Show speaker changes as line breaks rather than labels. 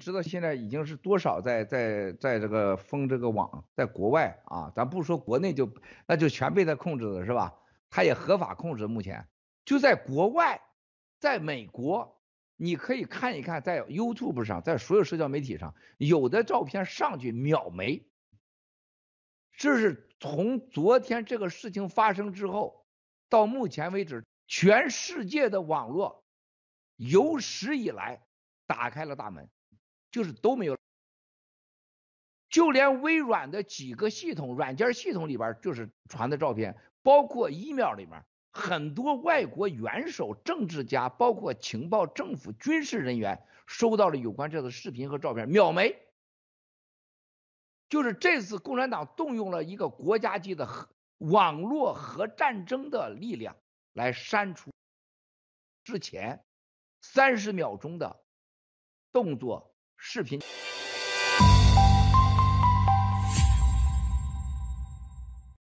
知道现在已经是多少在在在这个封这个网，在国外啊，咱不说国内就那就全被他控制了是吧？他也合法控制，目前就在国外，在美国，你可以看一看，在 YouTube 上，在所有社交媒体上，有的照片上去秒没。这是从昨天这个事情发生之后到目前为止，全世界的网络有史以来打开了大门。就是都没有，就连微软的几个系统软件系统里边，就是传的照片，包括 email 里面很多外国元首、政治家，包括情报、政府、军事人员，收到了有关这个视频和照片。秒没，就是这次共产党动用了一个国家级的核网络核战争的力量来删除之前三十秒钟的动作。视频。